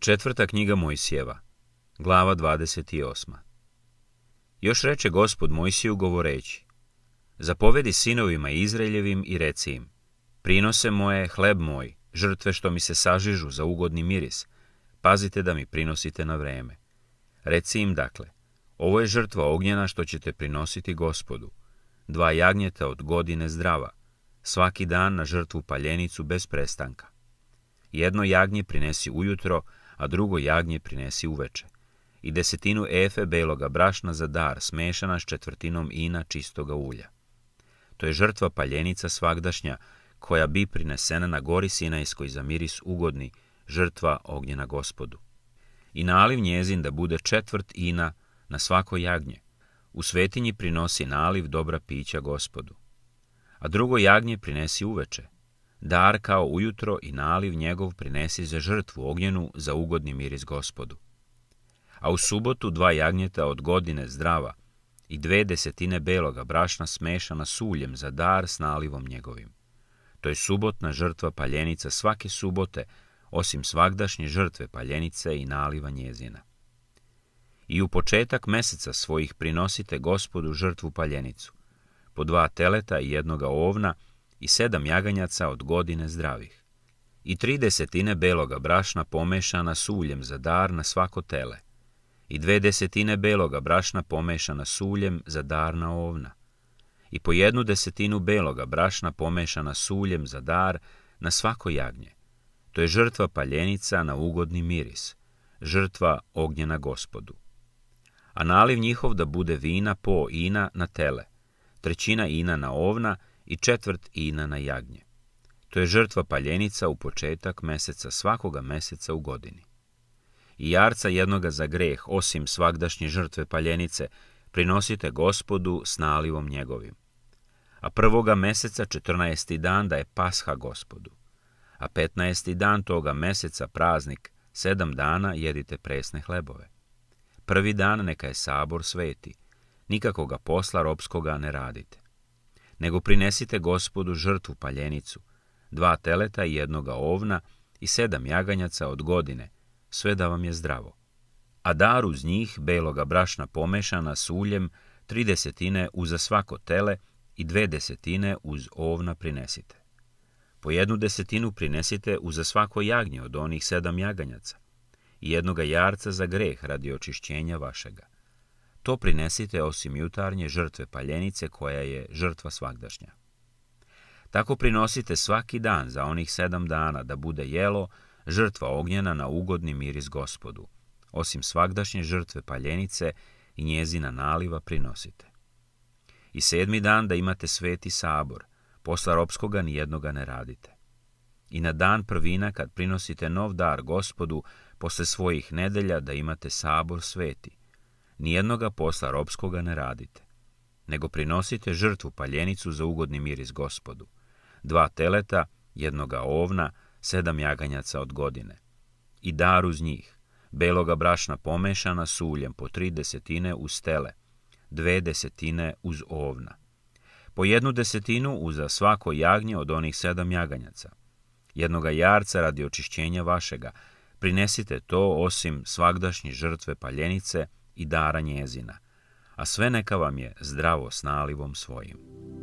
Četvrta knjiga Mojsijeva, glava 28. Još reče gospod Mojsiju govoreći, Zapovedi sinovima Izraeljevim i reci im, Prinose moje hleb moj, žrtve što mi se sažižu za ugodni miris, pazite da mi prinosite na vreme. Reci im dakle, ovo je žrtva ognjena što ćete prinositi gospodu, dva jagnjeta od godine zdrava, svaki dan na žrtvu paljenicu bez prestanka. Jedno jagnje prinesi ujutro, a drugo jagnje prinesi uveče. I desetinu efe beloga brašna za dar, smešana s četvrtinom ina čistoga ulja. To je žrtva paljenica svagdašnja, koja bi prinesena na gori Sinajskoj za miris ugodni, žrtva ognjena gospodu. I naliv njezin da bude četvrt ina na svako jagnje. U svetinji prinosi naliv dobra pića gospodu. A drugo jagnje prinesi uveče, dar kao ujutro i naliv njegov prinesi za žrtvu ognjenu za ugodni miris gospodu. A u subotu dva jagnjeta od godine zdrava i dve desetine beloga brašna smešana suljem za dar s nalivom njegovim. To je subotna žrtva paljenica svake subote, osim svagdašnje žrtve paljenice i naliva njezina. I u početak meseca svojih prinosite gospodu žrtvu paljenicu, po dva teleta i jednoga ovna, i sedam jaganjaca od godine zdravih. I tri desetine beloga brašna pomešana s uljem za dar na svako tele. I dve desetine beloga brašna pomešana s uljem za dar na ovna. I po jednu desetinu beloga brašna pomešana s uljem za dar na svako jagnje. To je žrtva paljenica na ugodni miris, žrtva ognjena gospodu. A naliv njihov da bude vina po ina na tele, trećina ina na ovna i četvrt ina na jagnje. To je žrtva paljenica u početak meseca svakoga meseca u godini. I jarca jednoga za greh, osim svagdašnje žrtve paljenice, prinosite gospodu s nalivom njegovim. A prvoga meseca 14. dan da je pasha gospodu. A 15. dan toga meseca praznik, sedam dana jedite presne hlebove. Prvi dan neka je sabor sveti, Nikakoga ga posla ropskoga ne radite nego prinesite gospodu žrtvu paljenicu, dva teleta i jednoga ovna i sedam jaganjaca od godine, sve da vam je zdravo. A dar uz njih beloga brašna pomešana s uljem, tri desetine uza svako tele i dve desetine uz ovna prinesite. Po jednu desetinu prinesite uza svako jagnje od onih sedam jaganjaca i jednoga jarca za greh radi očišćenja vašega – To prinesite osim jutarnje žrtve paljenice koja je žrtva svagdašnja. Tako prinosite svaki dan za onih sedam dana da bude jelo žrtva ognjena na ugodni miris gospodu. Osim svagdašnje žrtve paljenice i njezina naliva prinosite. I sedmi dan da imate sveti sabor, posla ropskoga nijednoga ne radite. I na dan prvina kad prinosite nov dar gospodu, posle svojih nedelja da imate sabor sveti nijednoga posla robskoga ne radite, nego prinosite žrtvu paljenicu za ugodni miris gospodu, dva teleta, jednoga ovna, sedam jaganjaca od godine. I dar uz njih, beloga brašna pomešana s uljem po tri desetine uz tele, dve desetine uz ovna. Po jednu desetinu uza svako jagnje od onih sedam jaganjaca. Jednoga jarca radi očišćenja vašega, prinesite to osim svagdašnje žrtve paljenice – i dara njezina, a sve neka vam je zdravo snalivom svojim.